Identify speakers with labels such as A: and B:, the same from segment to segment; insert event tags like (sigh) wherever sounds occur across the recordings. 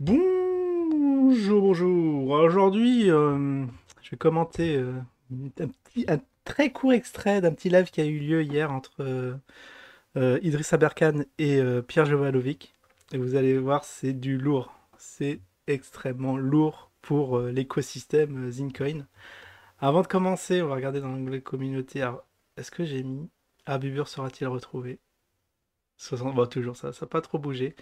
A: Bonjour, bonjour. Aujourd'hui, euh, je vais commenter euh, un, très court extrait d'un petit live qui a eu lieu hier entre euh, Idriss Aberkan et Pierre Jovalovic. Et vous allez voir, c'est du lourd. C'est extrêmement lourd pour l'écosystème Zincoin. Avant de commencer, on va regarder dans l'onglet communautaire, Est-ce que j'ai mis Abubur sera-t-il retrouvé 60... Bon, toujours ça, ça n'a pas trop bougé.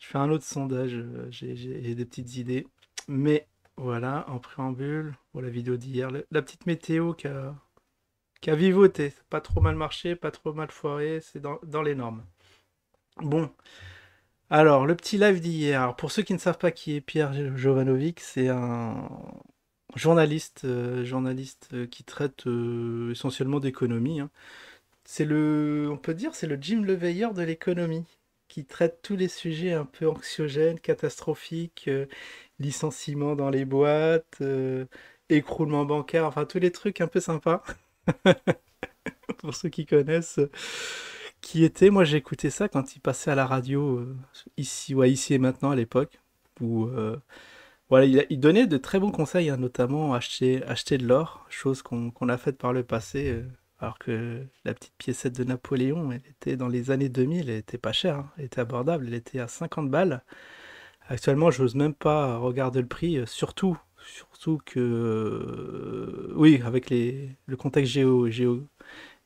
A: Je fais un autre sondage, euh, j'ai des petites idées. Mais voilà, en préambule, pour la vidéo d'hier, la petite météo qui a, vivoté. Pas trop mal marché, pas trop mal foiré, c'est dans, les normes. Bon, alors le petit live d'hier. Pour ceux qui ne savent pas qui est Pierre Jovanovic, c'est un journaliste, euh, journaliste euh, qui traite essentiellement d'économie. Hein. C'est le, on peut dire, c'est le Jim Leveilleur de l'économie qui traite tous les sujets un peu anxiogènes, catastrophiques, euh, licenciements licenciement dans les boîtes, euh, écroulement bancaire, enfin tous les trucs un peu sympas. (laughs) Pour ceux qui connaissent, euh, qui était, moi j'écoutais ça quand il passait à la radio, ici, ou ici et maintenant à l'époque, où voilà, il, donnait de très bons conseils, hein, notamment acheter, de l'or, chose qu'on a faite par le passé. Alors que la petite piècette de Napoléon, elle était dans les années 2000, elle était pas chère, hein. elle était abordable, elle était à 50 balles. Actuellement, je n'ose même pas regarder le prix, euh, surtout, surtout que, euh, oui, avec le contexte géo,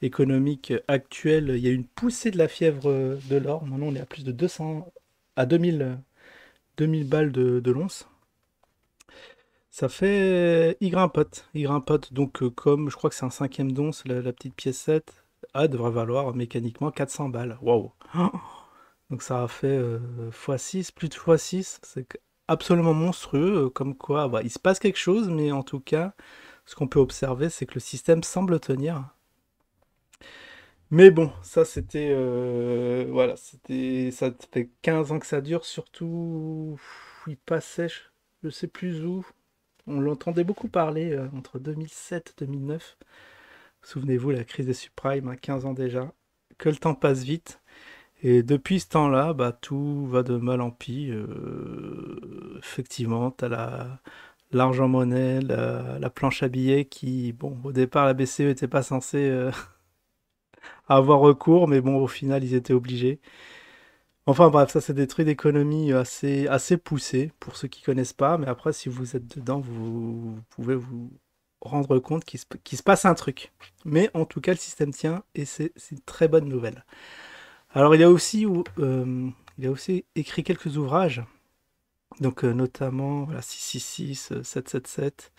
A: économique actuel, il y a une poussée de la fièvre euh, de l'or. Maintenant, on est à plus de 200, à 2000, balles de, de l'once. Ça fait Y grimpote, Y grimpote. Donc, euh, comme je crois que c'est un cinquième don, c'est la, petite pièce 7. Ah, devrait valoir mécaniquement 400 balles. Waouh! (gasps) Donc, ça a fait euh, x6, plus de x6. C'est absolument monstrueux. Euh, comme quoi, bah, il se passe quelque chose, mais en tout cas, ce qu'on peut observer, c'est que le système semble tenir. Mais bon, ça c'était. voilà, c'était. Ça fait 15 ans que ça dure, surtout. Il sèche, je sais plus où. On l'entendait beaucoup parler euh, entre 2007-2009. Souvenez-vous, la crise des subprimes, à hein, 15 ans déjà. Que le temps passe vite. Et depuis ce temps-là, bah, tout va de mal en pis. Euh, effectivement, tu as la, monnaie, la, planche à billets qui, bon, au départ, la BCE n'était pas censée euh, (laughs) avoir recours, mais bon, au final, ils étaient obligés. Enfin bref, ça c'est des trucs d'économie euh, assez, assez poussés pour ceux qui ne connaissent pas, mais après si vous êtes dedans, vous, pouvez vous rendre compte qu'il se, passe un truc. Mais en tout cas, le système tient et c'est une très bonne nouvelle. Alors il a aussi, euh, il a aussi écrit quelques ouvrages, donc euh, notamment 666, 777,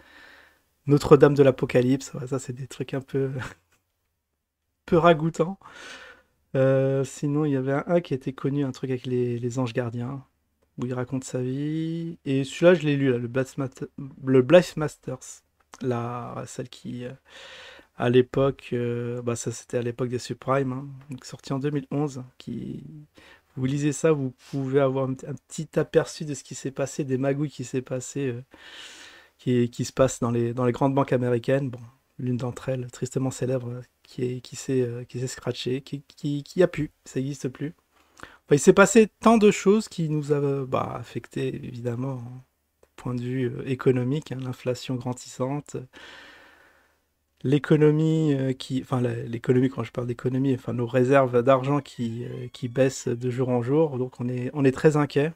A: Notre-Dame de l'Apocalypse, ça c'est des trucs un peu, (laughs) peu ragoûtants. Euh, sinon, il y avait un, qui était connu, un truc avec les, anges gardiens, où il raconte sa vie. Et celui-là, je l'ai lu, le, Blast Masters. La, celle qui, euh, à l'époque, euh, bah, ça c'était à l'époque des suprimes hein, sorti en 2011. Qui, vous lisez ça, vous pouvez avoir un, petit aperçu de ce qui s'est passé, des magouilles qui s'est passé, qui, se passe dans les, dans les grandes banques américaines. Bon, l'une d'entre elles, tristement célèbre, euh, euh, qui s'est scratchée, qui, qui, a pu, ça n'existe plus. il s'est passé tant de choses qui nous ont bah, affecté, évidemment, hein, point de vue euh, économique, hein, l'inflation grandissante, l'économie enfin l'économie quand je parle d'économie, enfin nos réserves d'argent qui, qui baissent de jour en jour, donc on est, très inquiet.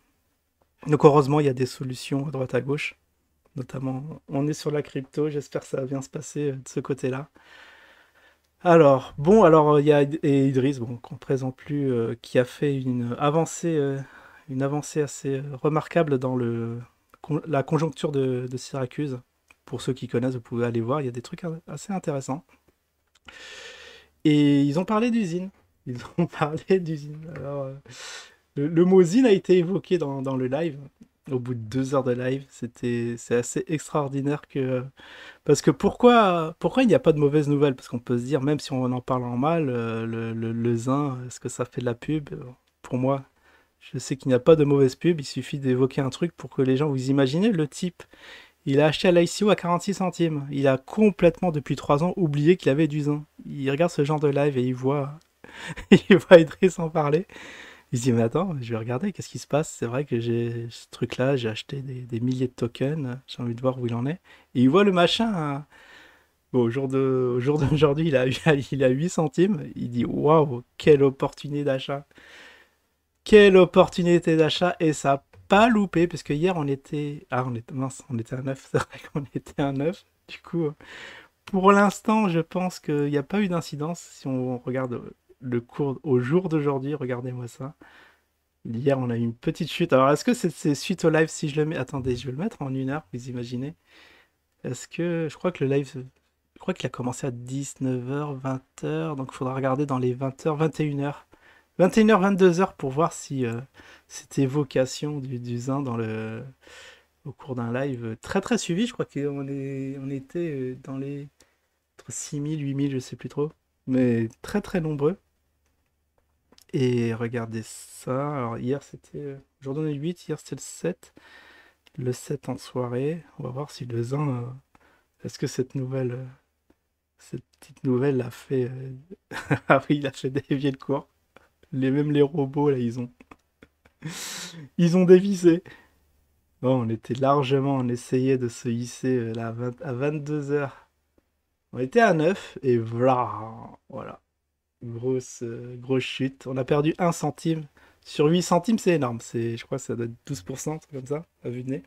A: Donc heureusement il y a des solutions à droite à gauche notamment. On est sur la crypto, j'espère que ça va bien se passer euh, de ce côté-là. Alors, bon, alors euh, il y a et Idriss, bon, qu'on ne présente plus, euh, qui a fait une avancée, une avancée assez remarquable dans le, la conjoncture de, Syracuse. Pour ceux qui connaissent, vous pouvez aller voir, il y a des trucs hein, assez intéressants. Et ils ont parlé d'usine. Ils ont (laughs) parlé d'usine. Alors, le, mot usine a été évoqué dans le live au bout de deux heures de live. C'était, c'est assez extraordinaire que, parce que pourquoi, pourquoi il n'y a pas de mauvaises nouvelles Parce qu'on peut se dire, même si on en parle en mal, euh, le, le, zin, est-ce que ça fait de la pub Pour moi, je sais qu'il n'y a pas de mauvaise pub. Il suffit d'évoquer un truc pour que les gens vous imaginez le type. Il a acheté à l'ICO à 46 centimes. Il a complètement, depuis trois ans, oublié qu'il avait du zin. Il regarde ce genre de live et il voit, (laughs) il voit Idriss sans parler. Il se dit, mais attends, je vais regarder, qu'est-ce qui se passe C'est vrai que j'ai ce truc-là, j'ai acheté des, milliers de tokens, j'ai envie de voir où il en est. Et il voit le machin. Hein. Bon, au jour d'aujourd'hui, il, a, (laughs) il a 8 centimes. Il dit, waouh, quelle opportunité d'achat. Quelle opportunité d'achat. Et ça n'a pas loupé, parce que hier, on était. Ah, on était, mince, on était à 9. (laughs) C'est vrai qu'on était à 9. Du coup, pour l'instant, je pense qu'il n'y a pas eu d'incidence si on regarde le cours au jour d'aujourd'hui. Regardez-moi ça. Hier, on a eu une petite chute. Alors, est-ce que c'est suite au live si je le mets Attendez, je vais le mettre en une heure, vous imaginez. Est-ce que. Je crois que le live. Je crois qu'il a commencé à 19h, 20h. Donc, il faudra regarder dans les 20h, 21h. 21h, 22h pour voir si euh, c'était vocation du, du Zin dans le, au cours d'un live euh, très très suivi. Je crois qu'on on était euh, dans les entre 6000, 8000, je sais plus trop. Mais très très nombreux. Et regardez ça. Alors hier c'était. Euh, jour 8, hier c'était le 7. Le 7 en soirée. On va voir si le 1, euh, Est-ce que cette nouvelle. Euh, cette petite nouvelle a fait. (laughs) ah il a fait dévier le cours. Les, même les robots là, ils ont. (laughs) ils ont dévissé. Bon, on était largement, on essayait de se hisser à 22h. On était à 9 et voilà. voilà grosse, euh, grosse chute. On a perdu 1 centime. Sur 8 centimes, c'est énorme. C'est, je crois que ça doit être 12%, comme ça, à vue de nez.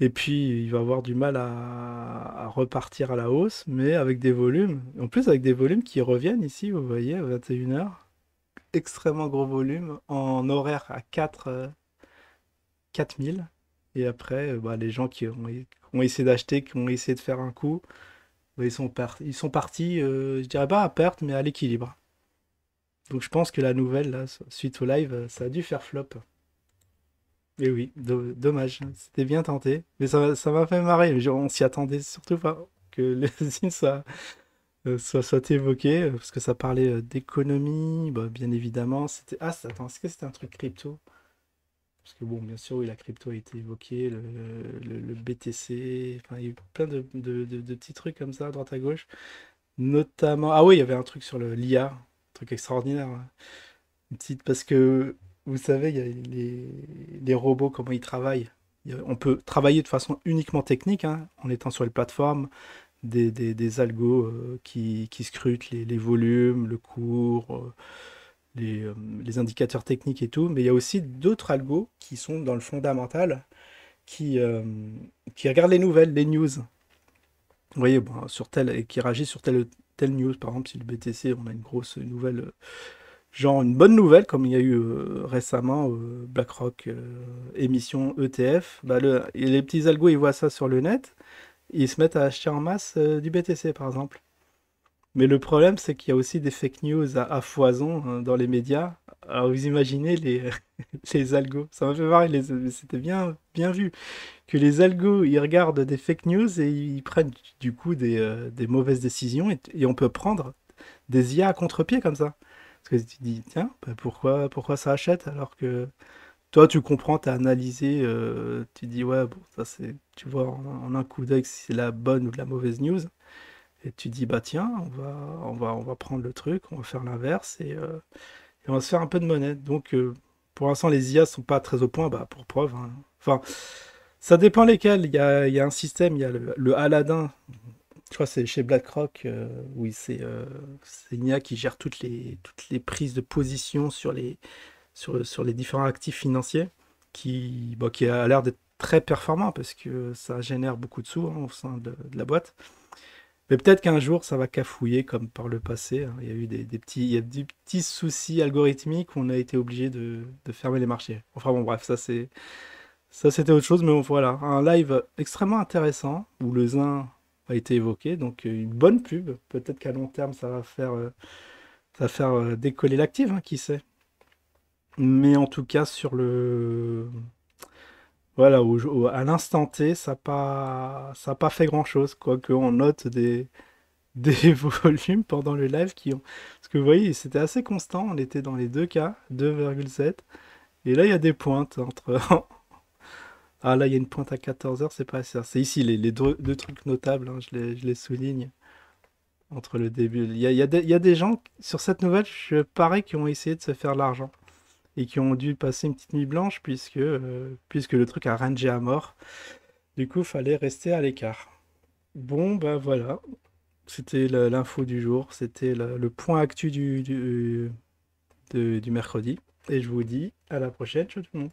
A: Et puis, il va avoir du mal à, repartir à la hausse, mais avec des volumes. En plus, avec des volumes qui reviennent ici, vous voyez, à 21h. Extrêmement gros volume, en horaire à 4, 4000. Euh, et après, euh, bah, les gens qui ont essayé d'acheter, qui ont essayé de faire un coup, bah, ils sont, ils sont partis, euh, je dirais pas à perte, mais à l'équilibre. Donc je pense que la nouvelle, là, suite au live, euh, ça a dû faire flop. Et oui, dommage. Hein, c'était bien tenté. Mais ça m'a fait marrer. On on s'y attendait surtout pas que le signe soit, soit, soit, évoqué, parce que ça parlait euh, d'économie, bah, bien évidemment. Ah, attends, est-ce que c'était un truc crypto parce que bon, bien sûr, oui, la crypto a été évoquée, le, BTC, enfin, il y a eu plein de, petits trucs comme ça, droite à gauche. Notamment, ah oui, il y avait un truc sur l'IA, un truc extraordinaire. Hein. Une petite, parce que vous savez, il y a les, robots, comment ils travaillent. on peut travailler de façon uniquement technique, hein, en étant sur les plateformes, des, algos euh, qui, scrutent les, volumes, le cours. Euh, euh, les, indicateurs techniques et tout, mais il y a aussi d'autres algos qui sont dans le fondamental, qui, euh, qui regardent les nouvelles, les news. Vous voyez, sur tel, et qui réagissent sur telle, telle news. Par exemple, si le BTC, on a une grosse nouvelle, euh, genre une bonne nouvelle, comme il y a eu récemment BlackRock émission ETF, bah, les petits algos, ils voient ça sur le net, ils se mettent à acheter en masse du BTC, par exemple. Mais le problème, c'est qu'il y a aussi des fake news à, foison hein, dans les médias. Alors vous imaginez les, (laughs) les algos. Ça m'a fait marrer, c'était bien, bien vu. Que les algos, ils regardent des fake news et ils prennent du coup des, euh, mauvaises décisions. Et, on peut prendre des IA à contre-pied comme ça. Parce que tu dis, tiens, bah, pourquoi, pourquoi ça achète alors que toi, tu comprends, tu as analysé, euh, tu dis, ouais, bon, ça c'est, tu vois en, un coup d'œil si c'est la bonne ou de la mauvaise news et tu dis bah tiens on va on va on va prendre le truc on va faire l'inverse et, euh, on va se faire un peu de monnaie donc euh, pour l'instant les IA sont pas très au point bah pour preuve hein. enfin ça dépend lesquels il y a, un système il y a le, Aladdin je crois c'est chez BlackRock euh, oui c'est une IA qui gère toutes les toutes les prises de position sur les sur, les différents actifs financiers qui bah, qui a l'air d'être très performant parce que ça génère beaucoup de sous hein, au sein de la boîte mais peut-être qu'un jour, ça va cafouiller comme par le passé. Hein. Il y a eu des, petits, il petits soucis algorithmiques. On a été obligé de, fermer les marchés. Enfin bon, bref, ça c'est ça c'était autre chose. Mais voilà, un live extrêmement intéressant où le zin a été évoqué. Donc euh, une bonne pub. Peut-être qu'à long terme, ça va faire, euh, faire euh, décoller l'active, hein, qui sait. Mais en tout cas, sur le voilà, à l'instant T, ça n'a pas, ça pas fait grand-chose, quoique on note des, (laughs) des volumes pendant le live qui ont... Parce que vous voyez, c'était assez constant, on était dans les deux cas, 2,7. Et là, il y a des pointes entre... (laughs) ah là, il y a une pointe à 14h, c'est pas assez... C'est ici les, deux, deux, trucs notables, hein, je, les, souligne. Entre le début... Il y a, y des gens, sur cette nouvelle, je parais qui ont essayé de se faire l'argent et qui ont dû passer une petite nuit blanche puisque, euh, puisque le truc a rangé à mort. Du coup, fallait rester à l'écart. Bon, ben voilà. C'était l'info du jour. C'était le, point actu du, du mercredi. Et je vous dis à la prochaine, ciao tout le monde.